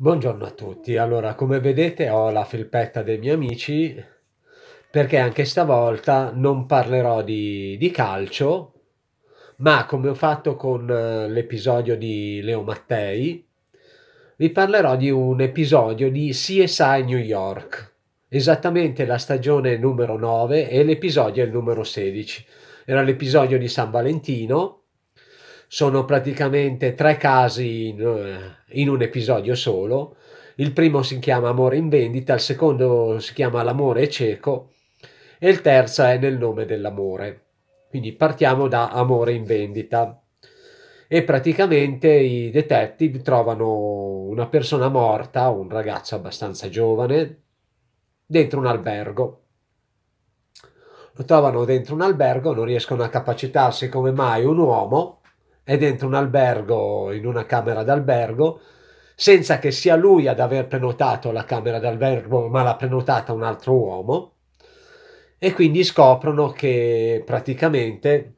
Buongiorno a tutti, allora come vedete ho la felpetta dei miei amici perché anche stavolta non parlerò di, di calcio ma come ho fatto con eh, l'episodio di Leo Mattei vi parlerò di un episodio di CSI New York esattamente la stagione numero 9 e l'episodio è il numero 16 era l'episodio di San Valentino sono praticamente tre casi in, eh, in un episodio solo. Il primo si chiama Amore in vendita, il secondo si chiama L'amore è cieco e il terzo è Nel nome dell'amore. Quindi partiamo da Amore in vendita e praticamente i detective trovano una persona morta, un ragazzo abbastanza giovane, dentro un albergo. Lo trovano dentro un albergo, non riescono a capacitarsi come mai un uomo è dentro un albergo, in una camera d'albergo, senza che sia lui ad aver prenotato la camera d'albergo, ma l'ha prenotata un altro uomo. E quindi scoprono che praticamente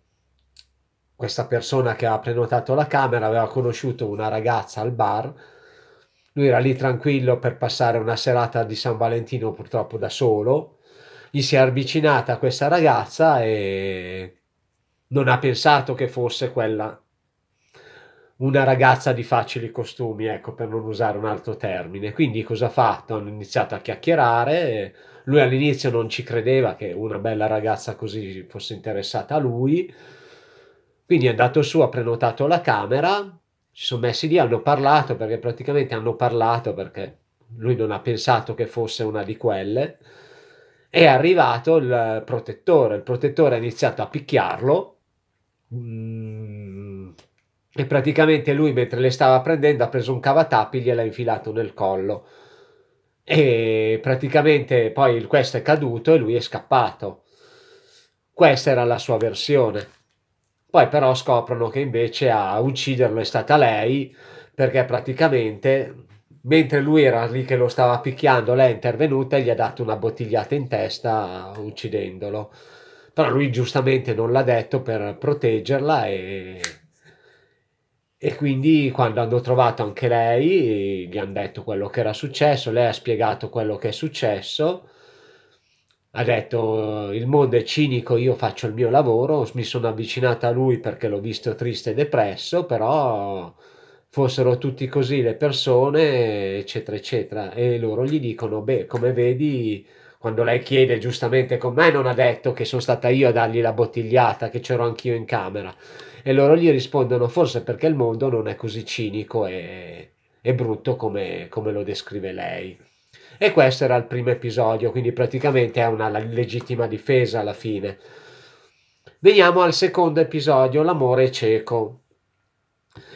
questa persona che ha prenotato la camera aveva conosciuto una ragazza al bar. Lui era lì tranquillo per passare una serata di San Valentino purtroppo da solo. Gli si è avvicinata questa ragazza e non ha pensato che fosse quella una ragazza di facili costumi, ecco, per non usare un altro termine. Quindi cosa ha fatto? Hanno iniziato a chiacchierare, lui all'inizio non ci credeva che una bella ragazza così fosse interessata a lui, quindi è andato su, ha prenotato la camera, si sono messi lì, hanno parlato, perché praticamente hanno parlato perché lui non ha pensato che fosse una di quelle, è arrivato il protettore, il protettore ha iniziato a picchiarlo, mh, mm, e praticamente lui mentre le stava prendendo ha preso un cavatappi e gliel'ha infilato nel collo e praticamente poi questo è caduto e lui è scappato questa era la sua versione poi però scoprono che invece a ucciderlo è stata lei perché praticamente mentre lui era lì che lo stava picchiando lei è intervenuta e gli ha dato una bottigliata in testa uccidendolo però lui giustamente non l'ha detto per proteggerla e e quindi quando hanno trovato anche lei, gli hanno detto quello che era successo, lei ha spiegato quello che è successo, ha detto il mondo è cinico, io faccio il mio lavoro, mi sono avvicinata a lui perché l'ho visto triste e depresso, però fossero tutti così le persone, eccetera, eccetera. E loro gli dicono, beh, come vedi quando lei chiede giustamente con me non ha detto che sono stata io a dargli la bottigliata, che c'ero anch'io in camera. E loro gli rispondono forse perché il mondo non è così cinico e, e brutto come, come lo descrive lei. E questo era il primo episodio, quindi praticamente è una legittima difesa alla fine. Veniamo al secondo episodio, l'amore cieco.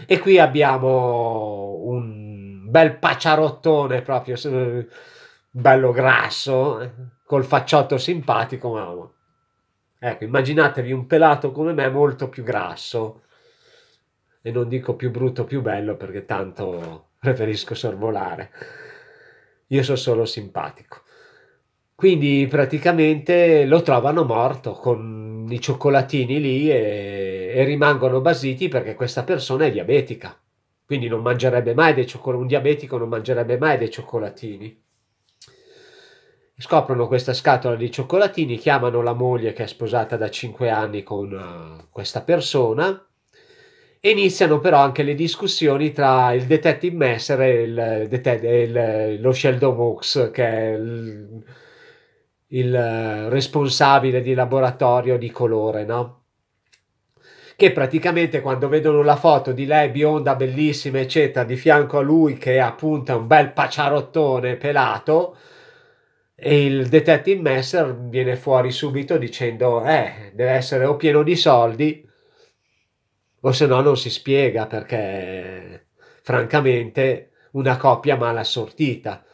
E qui abbiamo un bel paciarottone proprio bello grasso, col facciotto simpatico, Ecco, immaginatevi un pelato come me molto più grasso, e non dico più brutto, più bello, perché tanto preferisco sorvolare. Io sono solo simpatico. Quindi praticamente lo trovano morto con i cioccolatini lì e, e rimangono basiti perché questa persona è diabetica. Quindi non mangerebbe mai dei cioccolatini, un diabetico non mangerebbe mai dei cioccolatini. Scoprono questa scatola di cioccolatini, chiamano la moglie che è sposata da 5 anni con eh, questa persona e iniziano però anche le discussioni tra il detective Messer e, il, det- il, lo Sheldon Hawks che è il, il, responsabile di laboratorio di colore, no? che praticamente quando vedono la foto di lei bionda, bellissima, eccetera, di fianco a lui che appunto è un bel paciarottone pelato, e il detective Messer viene fuori subito dicendo: Eh, deve essere o pieno di soldi, o se no non si spiega perché, francamente, una coppia mal assortita.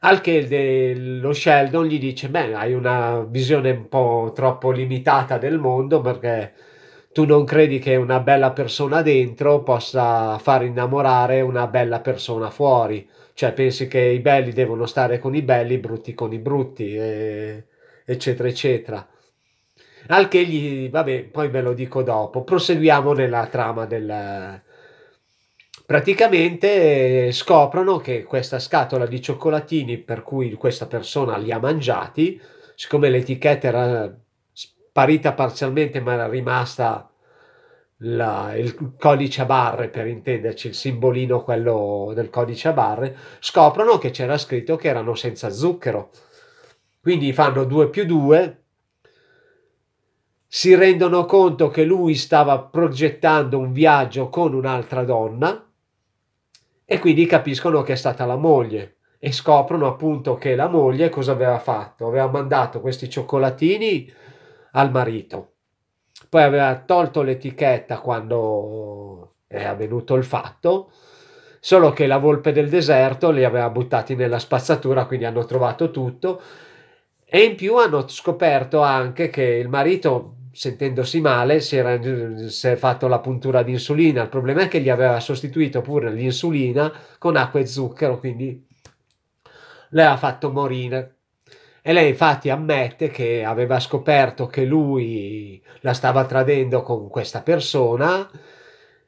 Al che de- lo Sheldon gli dice: Beh, hai una visione un po' troppo limitata del mondo perché tu non credi che una bella persona dentro possa far innamorare una bella persona fuori cioè pensi che i belli devono stare con i belli, i brutti con i brutti, e, eccetera, eccetera. Al che gli, vabbè, poi ve lo dico dopo. Proseguiamo nella trama del... Praticamente eh, scoprono che questa scatola di cioccolatini per cui questa persona li ha mangiati, siccome l'etichetta era sparita parzialmente ma era rimasta la, il codice a barre, per intenderci, il simbolino quello del codice a barre, scoprono che c'era scritto che erano senza zucchero. Quindi fanno 2 più 2, si rendono conto che lui stava progettando un viaggio con un'altra donna e quindi capiscono che è stata la moglie e scoprono appunto che la moglie cosa aveva fatto? Aveva mandato questi cioccolatini al marito poi aveva tolto l'etichetta quando è avvenuto il fatto, solo che la volpe del deserto li aveva buttati nella spazzatura, quindi hanno trovato tutto e in più hanno scoperto anche che il marito sentendosi male si era, si era fatto la puntura di insulina, il problema è che gli aveva sostituito pure l'insulina con acqua e zucchero, quindi le ha fatto morire e lei infatti ammette che aveva scoperto che lui la stava tradendo con questa persona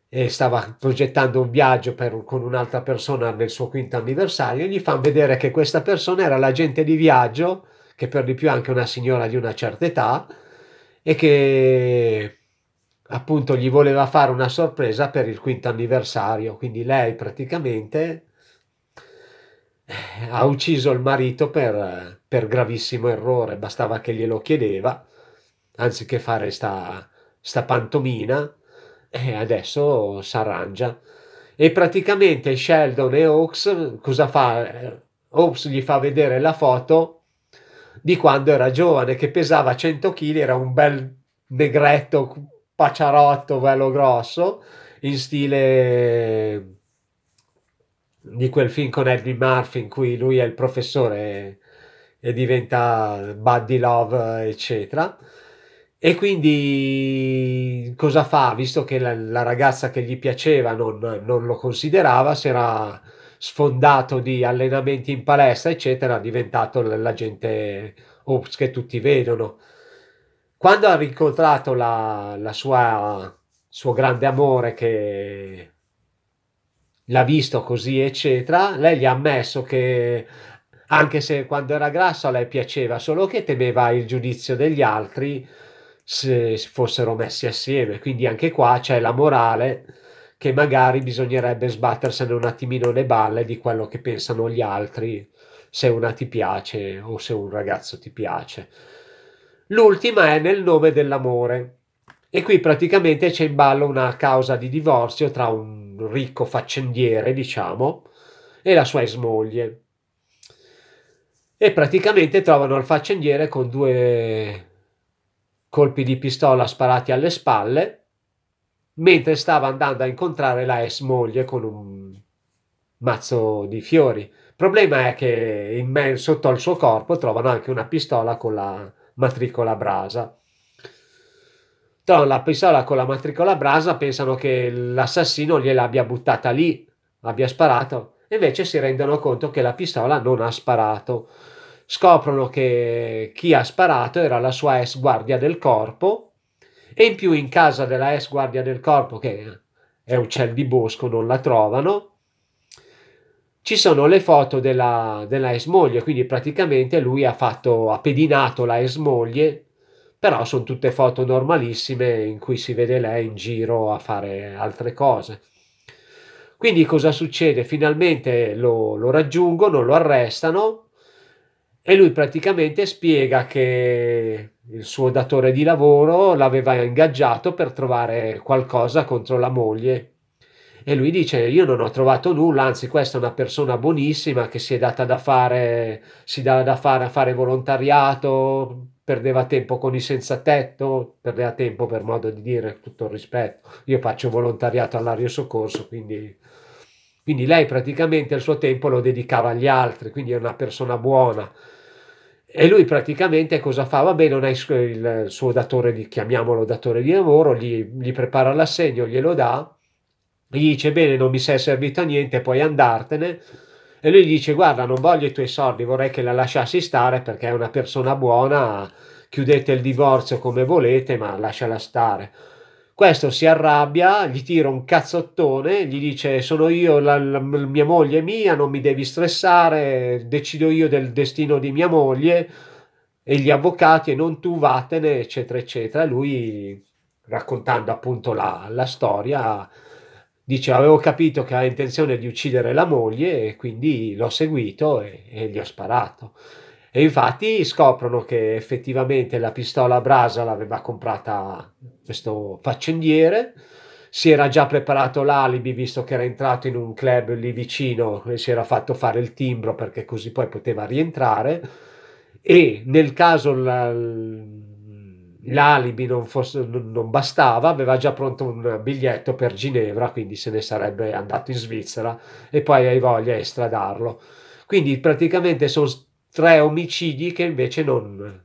e stava progettando un viaggio per, con un'altra persona nel suo quinto anniversario. Gli fa vedere che questa persona era l'agente di viaggio, che per di più anche una signora di una certa età, e che appunto gli voleva fare una sorpresa per il quinto anniversario. Quindi lei praticamente ha ucciso il marito per, per gravissimo errore, bastava che glielo chiedeva, anziché fare sta, sta pantomina, e adesso s'arrangia. E praticamente Sheldon e Oaks, cosa fa? Oaks gli fa vedere la foto di quando era giovane, che pesava 100 kg, era un bel negretto, paciarotto, bello grosso, in stile di quel film con Eddie Murphy in cui lui è il professore e, e diventa Buddy Love, eccetera. E quindi cosa fa? Visto che la, la ragazza che gli piaceva non, non, lo considerava, si era sfondato di allenamenti in palestra, eccetera, è diventato l'agente Ops che tutti vedono. Quando ha rincontrato la, la sua, suo grande amore che l'ha visto così, eccetera, lei gli ha ammesso che anche se quando era grasso a lei piaceva, solo che temeva il giudizio degli altri se fossero messi assieme. Quindi anche qua c'è la morale che magari bisognerebbe sbattersene un attimino le balle di quello che pensano gli altri se una ti piace o se un ragazzo ti piace. L'ultima è nel nome dell'amore. E qui praticamente c'è in ballo una causa di divorzio tra un ricco faccendiere, diciamo, e la sua ex-moglie. E praticamente trovano il faccendiere con due colpi di pistola sparati alle spalle, mentre stava andando a incontrare la ex moglie con un mazzo di fiori. Il problema è che in me, sotto al suo corpo trovano anche una pistola con la matricola brasa. Però la pistola con la matricola brasa pensano che l'assassino gliel'abbia buttata lì, abbia sparato. Invece si rendono conto che la pistola non ha sparato. Scoprono che chi ha sparato era la sua ex guardia del corpo e in più in casa della ex guardia del corpo, che è un ciel di bosco, non la trovano, ci sono le foto della, della ex moglie, quindi praticamente lui ha, fatto, ha pedinato la ex moglie però sono tutte foto normalissime in cui si vede lei in giro a fare altre cose. Quindi cosa succede? Finalmente lo, lo raggiungono, lo arrestano e lui praticamente spiega che il suo datore di lavoro l'aveva ingaggiato per trovare qualcosa contro la moglie e lui dice io non ho trovato nulla, anzi questa è una persona buonissima che si è data da fare, si dava da fare a fare volontariato, perdeva tempo con i senza tetto, perdeva tempo per modo di dire, tutto il rispetto, io faccio volontariato all'ario soccorso, quindi, quindi lei praticamente il suo tempo lo dedicava agli altri, quindi è una persona buona. E lui praticamente cosa fa? Va bene, non è il suo datore di, chiamiamolo datore di lavoro, gli, gli prepara l'assegno, glielo dà gli dice bene non mi sei servito a niente puoi andartene e lui dice guarda non voglio i tuoi soldi vorrei che la lasciassi stare perché è una persona buona chiudete il divorzio come volete ma lasciala stare questo si arrabbia, gli tira un cazzottone, gli dice sono io, la, la, mia moglie è mia, non mi devi stressare, decido io del destino di mia moglie e gli avvocati e non tu vattene, eccetera, eccetera. Lui raccontando appunto la, la storia dice avevo capito che ha intenzione di uccidere la moglie e quindi l'ho seguito e, e, gli ho sparato. E infatti scoprono che effettivamente la pistola a brasa l'aveva comprata questo faccendiere, si era già preparato l'alibi visto che era entrato in un club lì vicino e si era fatto fare il timbro perché così poi poteva rientrare e nel caso la, l'alibi non, fosse, non bastava, aveva già pronto un biglietto per Ginevra, quindi se ne sarebbe andato in Svizzera e poi hai voglia di stradarlo. Quindi praticamente sono tre omicidi che invece non,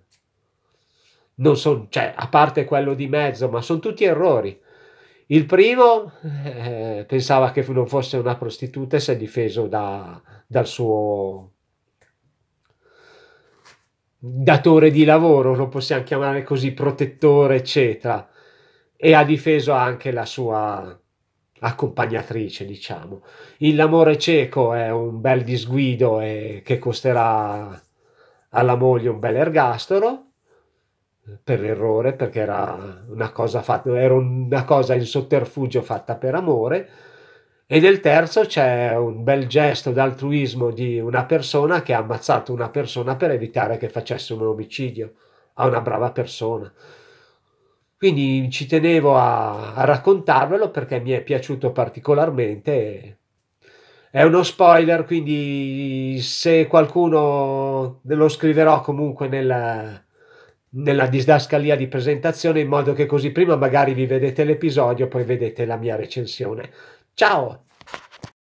non sono, cioè a parte quello di mezzo, ma sono tutti errori. Il primo eh, pensava che non fosse una prostituta e si è difeso da, dal suo datore di lavoro, lo possiamo chiamare così, protettore, eccetera, e ha difeso anche la sua accompagnatrice, diciamo. Il L'amore cieco è un bel disguido e che costerà alla moglie un bel ergastolo per errore, perché era una cosa fatta, era una cosa in sotterfugio fatta per amore. E nel terzo c'è un bel gesto d'altruismo di una persona che ha ammazzato una persona per evitare che facesse un omicidio a una brava persona. Quindi ci tenevo a, a raccontarvelo perché mi è piaciuto particolarmente. È uno spoiler, quindi se qualcuno lo scriverò comunque nella, nella didascalia di presentazione in modo che così prima magari vi vedete l'episodio, poi vedete la mia recensione. Ciao!